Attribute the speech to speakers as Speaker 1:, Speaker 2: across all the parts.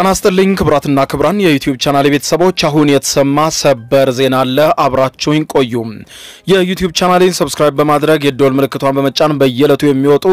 Speaker 1: ጤና ይስጥልኝ ክቡራትና ክቡራን የዩቲዩብ ቻናል ቤተሰቦች፣ አሁን የተሰማ ሰበር ዜና አለ። አብራችሁኝ ቆዩ። የዩቲዩብ ቻናሌን ሰብስክራይብ በማድረግ የደወል ምልክቷን በመጫን በየዕለቱ የሚወጡ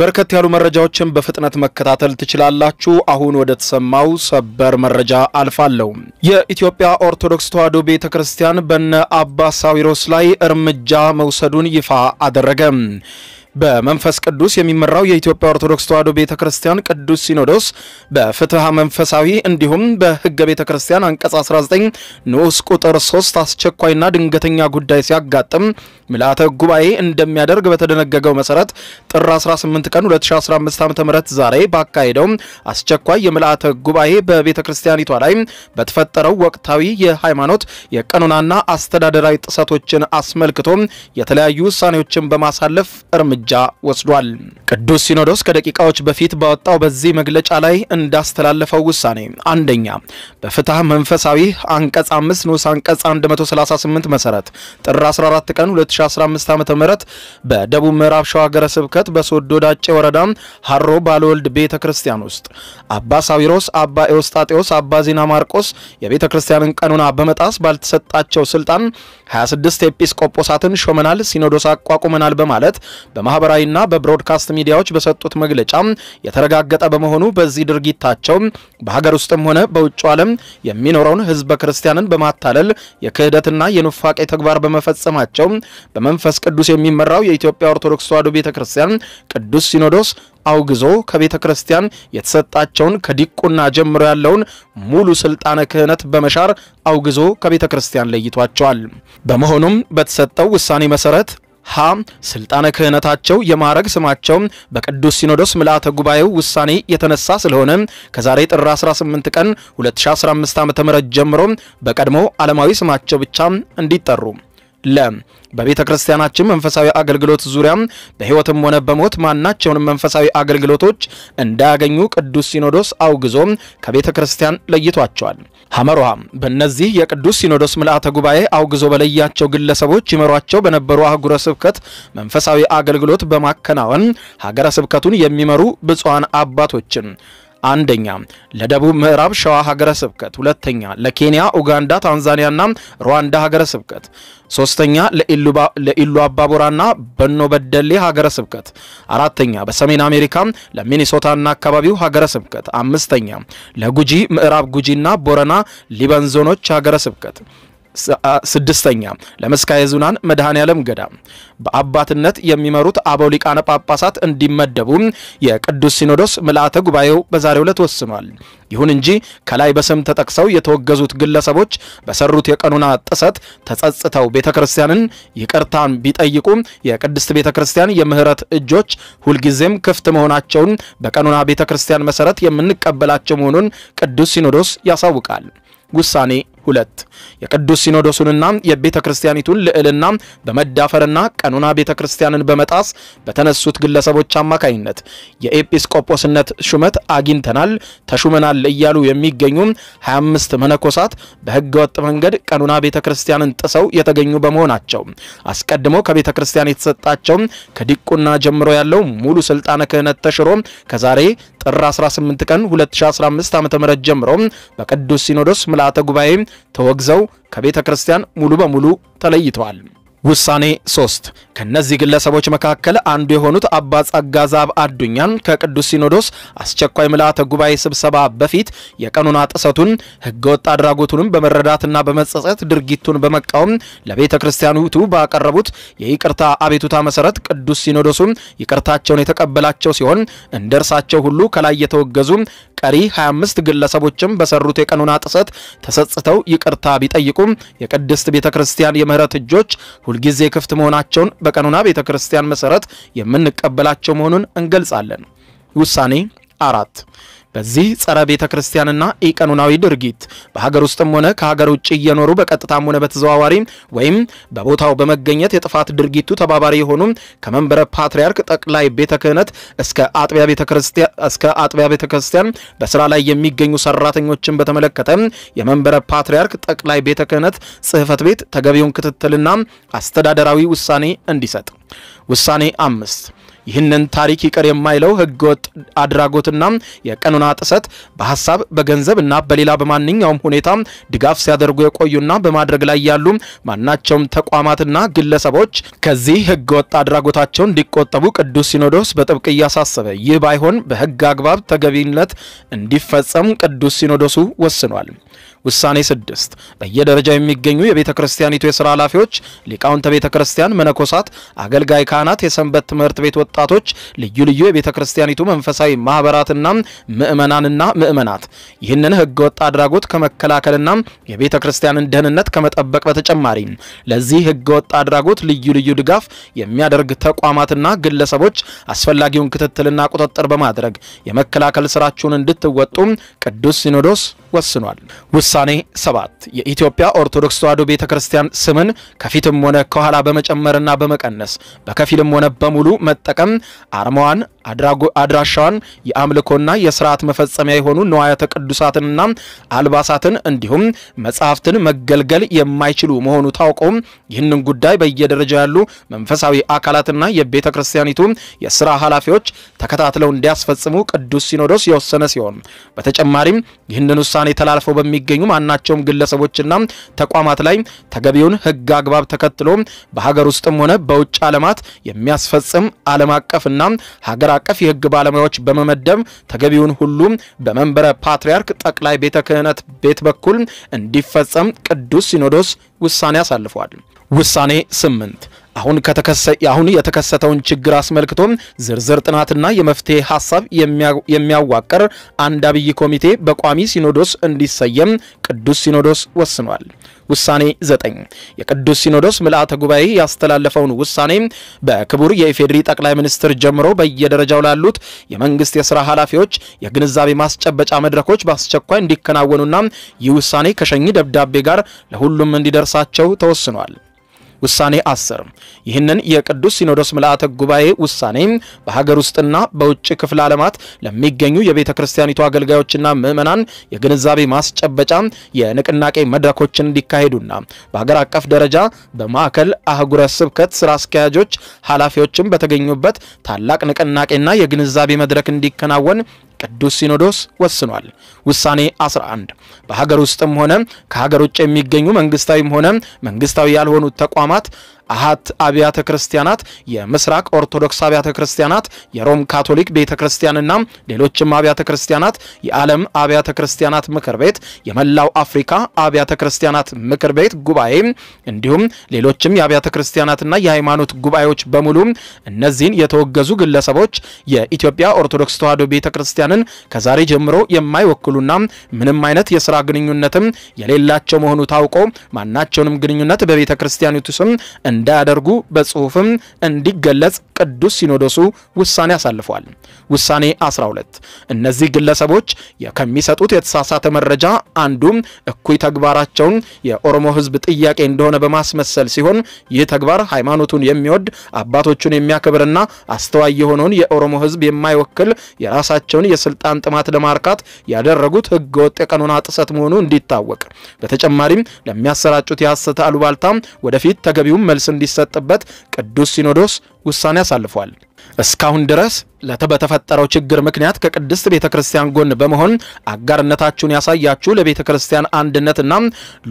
Speaker 1: በርከት ያሉ መረጃዎችን በፍጥነት መከታተል ትችላላችሁ። አሁን ወደ ተሰማው ሰበር መረጃ አልፋለሁ። የኢትዮጵያ ኦርቶዶክስ ተዋሕዶ ቤተ ክርስቲያን በነ አባ ሳዊሮስ ላይ እርምጃ መውሰዱን ይፋ አደረገ። በመንፈስ ቅዱስ የሚመራው የኢትዮጵያ ኦርቶዶክስ ተዋሕዶ ቤተ ክርስቲያን ቅዱስ ሲኖዶስ በፍትሐ መንፈሳዊ እንዲሁም በሕገ ቤተ ክርስቲያን አንቀጽ 19 ንዑስ ቁጥር 3 አስቸኳይና ድንገተኛ ጉዳይ ሲያጋጥም ምልአተ ጉባኤ እንደሚያደርግ በተደነገገው መሰረት ጥር 18 ቀን 2015 ም ዛሬ ባካሄደው አስቸኳይ የምልአተ ጉባኤ በቤተ ክርስቲያኒቷ ላይ በተፈጠረው ወቅታዊ የሃይማኖት የቀኖናና አስተዳደራዊ ጥሰቶችን አስመልክቶ የተለያዩ ውሳኔዎችን በማሳለፍ እርምጃ እርምጃ ወስዷል። ቅዱስ ሲኖዶስ ከደቂቃዎች በፊት ባወጣው በዚህ መግለጫ ላይ እንዳስተላለፈው ውሳኔ አንደኛ በፍትሐ መንፈሳዊ አንቀጽ 5 ንዑስ አንቀጽ 138 መሰረት ጥር 14 ቀን 2015 ዓ ም በደቡብ ምዕራብ ሸዋ ሀገረ ስብከት በሶዶ ዳጬ ወረዳ ሀሮ ባለወልድ ቤተ ክርስቲያን ውስጥ አባ ሳዊሮስ፣ አባ ኤዎስጣቴዎስ፣ አባ ዜና ማርቆስ የቤተ ክርስቲያንን ቀኖና በመጣስ ባልተሰጣቸው ስልጣን 26 ኤጲስቆጶሳትን ሾመናል፣ ሲኖዶስ አቋቁመናል በማለት በማ በማህበራዊና በብሮድካስት ሚዲያዎች በሰጡት መግለጫ የተረጋገጠ በመሆኑ በዚህ ድርጊታቸው በሀገር ውስጥም ሆነ በውጭ ዓለም የሚኖረውን ህዝበ ክርስቲያንን በማታለል የክህደትና የኑፋቄ ተግባር በመፈጸማቸው በመንፈስ ቅዱስ የሚመራው የኢትዮጵያ ኦርቶዶክስ ተዋሕዶ ቤተ ክርስቲያን ቅዱስ ሲኖዶስ አውግዞ ከቤተ ክርስቲያን የተሰጣቸውን ከዲቁና ጀምሮ ያለውን ሙሉ ስልጣነ ክህነት በመሻር አውግዞ ከቤተ ክርስቲያን ለይቷቸዋል። በመሆኑም በተሰጠው ውሳኔ መሰረት ሀ ስልጣነ ክህነታቸው የማዕረግ ስማቸው በቅዱስ ሲኖዶስ ምልአተ ጉባኤው ውሳኔ የተነሳ ስለሆነ ከዛሬ ጥር 18 ቀን 2015 ዓ.ም ጀምሮ በቀድሞ ዓለማዊ ስማቸው ብቻ እንዲጠሩ ለ በቤተ ክርስቲያናችን መንፈሳዊ አገልግሎት ዙሪያ በሕይወትም ሆነ በሞት ማናቸውንም መንፈሳዊ አገልግሎቶች እንዳያገኙ ቅዱስ ሲኖዶስ አውግዞ ከቤተ ክርስቲያን ለይቷቸዋል። ሐመሮሃ በእነዚህ የቅዱስ ሲኖዶስ ምልአተ ጉባኤ አውግዞ በለያቸው ግለሰቦች ይመሯቸው በነበሩ አህጉረ ስብከት መንፈሳዊ አገልግሎት በማከናወን ሀገረ ስብከቱን የሚመሩ ብፁዓን አባቶችን አንደኛ ለደቡብ ምዕራብ ሸዋ ሀገረ ስብከት፣ ሁለተኛ ለኬንያ፣ ኡጋንዳ፣ ታንዛኒያና ሩዋንዳ ሀገረ ስብከት፣ ሶስተኛ ለኢሉ አባቦራና በኖ በደሌ ሀገረ ስብከት፣ አራተኛ በሰሜን አሜሪካ ለሚኒሶታና አካባቢው ሀገረ ስብከት፣ አምስተኛ ለጉጂ ምዕራብ ጉጂና ቦረና ሊበን ዞኖች ሀገረ ስብከት ስድስተኛ ለመስካየ ኅዙናን መድኃኔዓለም ገዳም በአባትነት የሚመሩት አበው ሊቃነ ጳጳሳት እንዲመደቡ የቅዱስ ሲኖዶስ ምልአተ ጉባኤው በዛሬው ዕለት ወስኗል። ይሁን እንጂ ከላይ በስም ተጠቅሰው የተወገዙት ግለሰቦች በሰሩት የቀኖና ጥሰት ተጸጽተው ቤተ ክርስቲያንን ይቅርታን ቢጠይቁ የቅድስት ቤተ ክርስቲያን የምህረት እጆች ሁልጊዜም ክፍት መሆናቸውን በቀኖና ቤተ ክርስቲያን መሰረት የምንቀበላቸው መሆኑን ቅዱስ ሲኖዶስ ያሳውቃል። ውሳኔ ሁለት የቅዱስ ሲኖዶሱንና የቤተ ክርስቲያኒቱን ልዕልና በመዳፈርና ቀኖና ቤተ ክርስቲያንን በመጣስ በተነሱት ግለሰቦች አማካኝነት የኤጲስቆጶስነት ሹመት አግኝተናል ተሹመናል እያሉ የሚገኙ 25 መነኮሳት በህገወጥ መንገድ ቀኖና ቤተ ክርስቲያንን ጥሰው የተገኙ በመሆናቸው አስቀድሞ ከቤተ ክርስቲያን የተሰጣቸው ከዲቁና ጀምሮ ያለው ሙሉ ስልጣነ ክህነት ተሽሮ ከዛሬ ጥር 18 ቀን 2015 ም ጀምሮ በቅዱስ ሲኖዶስ ምልአተ ጉባኤ ተወግዘው ከቤተ ክርስቲያን ሙሉ በሙሉ ተለይተዋል። ውሳኔ ሶስት ከነዚህ ግለሰቦች መካከል አንዱ የሆኑት አባ ጸጋ ዛብ አዱኛን ከቅዱስ ሲኖዶስ አስቸኳይ ምልአተ ጉባኤ ስብሰባ በፊት የቀኖና ጥሰቱን ህገወጥ አድራጎቱንም በመረዳትና በመጸጸት ድርጊቱን በመቃወም ለቤተ ክርስቲያኒቱ ባቀረቡት የይቅርታ አቤቱታ መሰረት ቅዱስ ሲኖዶሱም ይቅርታቸውን የተቀበላቸው ሲሆን እንደ እርሳቸው ሁሉ ከላይ የተወገዙ ቀሪ 25 ግለሰቦችም በሰሩት የቀኖና ጥሰት ተሰጽተው ይቅርታ ቢጠይቁም የቅድስት ቤተ ክርስቲያን የምህረት እጆች ሁልጊዜ ክፍት መሆናቸውን በቀኖና ቤተ ክርስቲያን መሰረት የምንቀበላቸው መሆኑን እንገልጻለን። ውሳኔ አራት በዚህ ጸረ ቤተ ክርስቲያንና ኢቀኑናዊ ድርጊት በሀገር ውስጥም ሆነ ከሀገር ውጭ እየኖሩ በቀጥታም ሆነ በተዘዋዋሪ ወይም በቦታው በመገኘት የጥፋት ድርጊቱ ተባባሪ የሆኑ ከመንበረ ፓትርያርክ ጠቅላይ ቤተ ክህነት እስከ አጥቢያ ቤተ ክርስቲያን በስራ ላይ የሚገኙ ሰራተኞችን በተመለከተ የመንበረ ፓትርያርክ ጠቅላይ ቤተ ክህነት ጽህፈት ቤት ተገቢውን ክትትልና አስተዳደራዊ ውሳኔ እንዲሰጥ ውሳኔ አምስት ይህንን ታሪክ ይቅር የማይለው ህገወጥ አድራጎትና የቀኖና ጥሰት በሀሳብ በገንዘብና በሌላ በማንኛውም ሁኔታ ድጋፍ ሲያደርጉ የቆዩና በማድረግ ላይ ያሉ ማናቸውም ተቋማትና ግለሰቦች ከዚህ ህገወጥ አድራጎታቸው እንዲቆጠቡ ቅዱስ ሲኖዶስ በጥብቅ እያሳሰበ፣ ይህ ባይሆን በህግ አግባብ ተገቢነት እንዲፈጸም ቅዱስ ሲኖዶሱ ወስኗል። ውሳኔ ስድስት በየደረጃው የሚገኙ የቤተ ክርስቲያኒቱ የስራ ኃላፊዎች፣ ሊቃውንተ ቤተ ክርስቲያን፣ መነኮሳት፣ አገልጋይ ካህናት፣ የሰንበት ትምህርት ቤት ወጣቶች፣ ልዩ ልዩ የቤተ ክርስቲያኒቱ መንፈሳዊ ማህበራትና ምእመናንና ምእመናት ይህንን ህገወጥ አድራጎት ከመከላከልና የቤተ ክርስቲያንን ደህንነት ከመጠበቅ በተጨማሪ ለዚህ ወጥ አድራጎት ልዩ ልዩ ድጋፍ የሚያደርግ ተቋማትና ግለሰቦች አስፈላጊውን ክትትልና ቁጥጥር በማድረግ የመከላከል ስራችሁን እንድትወጡ ቅዱስ ሲኖዶስ ወስኗል። ውሳኔ ሰባት የኢትዮጵያ ኦርቶዶክስ ተዋሕዶ ቤተ ክርስቲያን ስምን ከፊትም ሆነ ከኋላ በመጨመርና በመቀነስ በከፊልም ሆነ በሙሉ መጠቀም አርማዋን አድራሻዋን የአምልኮና የስርዓት መፈጸሚያ የሆኑ ንዋያተ ቅዱሳትንና አልባሳትን እንዲሁም መጽሐፍትን መገልገል የማይችሉ መሆኑ ታውቆ ይህንን ጉዳይ በየደረጃ ያሉ መንፈሳዊ አካላትና የቤተ ክርስቲያኒቱ የስራ ኃላፊዎች ተከታትለው እንዲያስፈጽሙ ቅዱስ ሲኖዶስ የወሰነ ሲሆን በተጨማሪም ይህንን ውሳኔ ተላልፈው በሚገኙ ማናቸውም ግለሰቦችና ተቋማት ላይ ተገቢውን ህግ አግባብ ተከትሎ በሀገር ውስጥም ሆነ በውጭ ዓለማት የሚያስፈጽም ዓለም አቀፍና ሀገር ሀገር አቀፍ የህግ ባለሙያዎች በመመደብ ተገቢውን ሁሉም በመንበረ ፓትርያርክ ጠቅላይ ቤተ ክህነት ቤት በኩል እንዲፈጸም ቅዱስ ሲኖዶስ ውሳኔ አሳልፏል። ውሳኔ ስምንት አሁን አሁን የተከሰተውን ችግር አስመልክቶ ዝርዝር ጥናትና የመፍትሄ ሀሳብ የሚያዋቅር አንድ አብይ ኮሚቴ በቋሚ ሲኖዶስ እንዲሰየም ቅዱስ ሲኖዶስ ወስኗል። ውሳኔ 9 የቅዱስ ሲኖዶስ ምልአተ ጉባኤ ያስተላለፈውን ውሳኔ በክቡር የኢፌዴሪ ጠቅላይ ሚኒስትር ጀምሮ በየደረጃው ላሉት የመንግስት የስራ ኃላፊዎች የግንዛቤ ማስጨበጫ መድረኮች በአስቸኳይ እንዲከናወኑና ይህ ውሳኔ ከሸኚ ደብዳቤ ጋር ለሁሉም እንዲደርሳቸው ተወስኗል። ውሳኔ 10 ይህንን የቅዱስ ሲኖዶስ ምልአተ ጉባኤ ውሳኔ በሀገር ውስጥና በውጭ ክፍለ ዓለማት ለሚገኙ የቤተ ክርስቲያኒቱ አገልጋዮችና ምዕመናን የግንዛቤ ማስጨበጫ የንቅናቄ መድረኮችን እንዲካሄዱና በሀገር አቀፍ ደረጃ በማዕከል አህጉረ ስብከት ስራ አስኪያጆች ኃላፊዎችም በተገኙበት ታላቅ ንቅናቄና የግንዛቤ መድረክ እንዲከናወን ቅዱስ ሲኖዶስ ወስኗል። ውሳኔ 11 በሀገር ውስጥም ሆነ ከሀገር ውጭ የሚገኙ መንግስታዊም ሆነ መንግስታዊ ያልሆኑ ተቋማት አሃት አብያተ ክርስቲያናት፣ የምስራቅ ኦርቶዶክስ አብያተ ክርስቲያናት፣ የሮም ካቶሊክ ቤተ ክርስቲያንና ሌሎችም አብያተ ክርስቲያናት፣ የዓለም አብያተ ክርስቲያናት ምክር ቤት፣ የመላው አፍሪካ አብያተ ክርስቲያናት ምክር ቤት ጉባኤ እንዲሁም ሌሎችም የአብያተ ክርስቲያናትና የሃይማኖት ጉባኤዎች በሙሉ እነዚህን የተወገዙ ግለሰቦች የኢትዮጵያ ኦርቶዶክስ ተዋሕዶ ቤተ ክርስቲያን ኢትዮጵያውያንን ከዛሬ ጀምሮ የማይወክሉና ምንም አይነት የስራ ግንኙነትም የሌላቸው መሆኑ ታውቆ ማናቸውንም ግንኙነት በቤተ ክርስቲያኒቱ ስም እንዳያደርጉ በጽሁፍም እንዲገለጽ ቅዱስ ሲኖዶሱ ውሳኔ አሳልፏል። ውሳኔ 12 እነዚህ ግለሰቦች ከሚሰጡት የተሳሳተ መረጃ አንዱ እኩይ ተግባራቸውን የኦሮሞ ሕዝብ ጥያቄ እንደሆነ በማስመሰል ሲሆን ይህ ተግባር ሃይማኖቱን የሚወድ አባቶቹን የሚያከብርና አስተዋይ የሆነውን የኦሮሞ ሕዝብ የማይወክል የራሳቸውን የስልጣን ጥማት ለማርካት ያደረጉት ህገወጥ የቀኖና ጥሰት መሆኑ እንዲታወቅ፣ በተጨማሪም ለሚያሰራጩት የሐሰት አሉባልታም ወደፊት ተገቢውን መልስ እንዲሰጥበት ቅዱስ ሲኖዶስ ውሳኔ አሳልፏል። እስካሁን ድረስ በተፈጠረው ችግር ምክንያት ከቅድስት ቤተ ክርስቲያን ጎን በመሆን አጋርነታችሁን ያሳያችሁ ለቤተ ክርስቲያን አንድነትና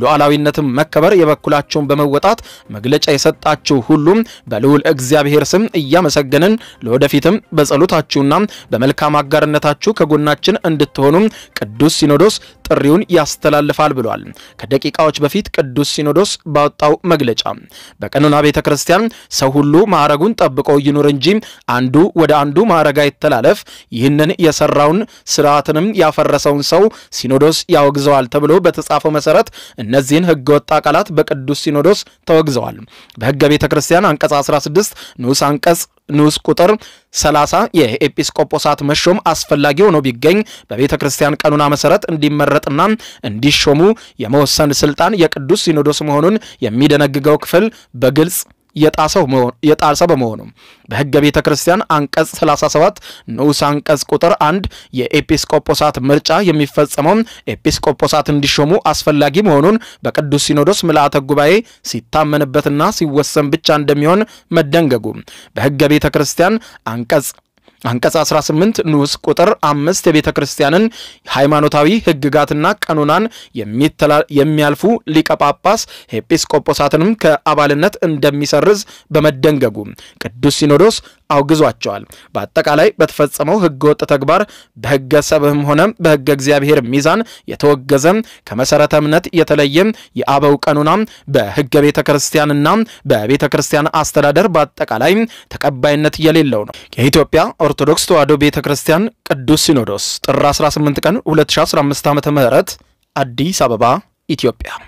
Speaker 1: ሉዓላዊነትን መከበር የበኩላችሁን በመወጣት መግለጫ የሰጣችሁ ሁሉም በልዑል እግዚአብሔር ስም እያመሰገንን ለወደፊትም በጸሎታችሁና በመልካም አጋርነታችሁ ከጎናችን እንድትሆኑ ቅዱስ ሲኖዶስ ጥሪውን ያስተላልፋል ብሏል። ከደቂቃዎች በፊት ቅዱስ ሲኖዶስ ባወጣው መግለጫ በቀኖና ቤተ ክርስቲያን ሰው ሁሉ ማዕረጉን ጠብቆ ይኑር እንጂ አንዱ ወደ አንዱ ማዕረግ አይተላለፍ፣ ይህንን የሰራውን ስርዓትንም ያፈረሰውን ሰው ሲኖዶስ ያወግዘዋል ተብሎ በተጻፈው መሰረት እነዚህን ህገወጥ አካላት በቅዱስ ሲኖዶስ ተወግዘዋል። በህገ ቤተ ክርስቲያን አንቀጽ 16 ንዑስ አንቀጽ ንዑስ ቁጥር 30 የኤጲስቆጶሳት መሾም አስፈላጊ ሆኖ ቢገኝ በቤተ ክርስቲያን ቀኑና መሰረት እንዲመረጥና እንዲሾሙ የመወሰን ስልጣን የቅዱስ ሲኖዶስ መሆኑን የሚደነግገው ክፍል በግልጽ የጣሰ በመሆኑ በሕገ ቤተ ክርስቲያን አንቀጽ 37 ንዑስ አንቀጽ ቁጥር አንድ የኤጲስቆጶሳት ምርጫ የሚፈጸመው ኤጲስቆጶሳት እንዲሾሙ አስፈላጊ መሆኑን በቅዱስ ሲኖዶስ ምልአተ ጉባኤ ሲታመንበትና ሲወሰን ብቻ እንደሚሆን መደንገጉ በሕገ ቤተ ክርስቲያን አንቀጽ አንቀጽ 18 ንዑስ ቁጥር አምስት የቤተ ክርስቲያንን ሃይማኖታዊ ህግጋትና ቀኖናን የሚያልፉ ሊቀ ጳጳስ ኤጲስቆጶሳትንም ከአባልነት እንደሚሰርዝ በመደንገጉ ቅዱስ ሲኖዶስ አውግዟቸዋል። በአጠቃላይ በተፈጸመው ህገወጥ ተግባር በህገ ሰብህም ሆነ በህገ እግዚአብሔር ሚዛን የተወገዘ ከመሰረተ እምነት የተለየ የአበው ቀኑና በህገ ቤተ ክርስቲያንና በቤተ ክርስቲያን አስተዳደር በአጠቃላይ ተቀባይነት የሌለው ነው። የኢትዮጵያ ኦርቶዶክስ ተዋህዶ ቤተ ክርስቲያን ቅዱስ ሲኖዶስ ጥር 18 ቀን 2015 ዓ ም አዲስ አበባ ኢትዮጵያ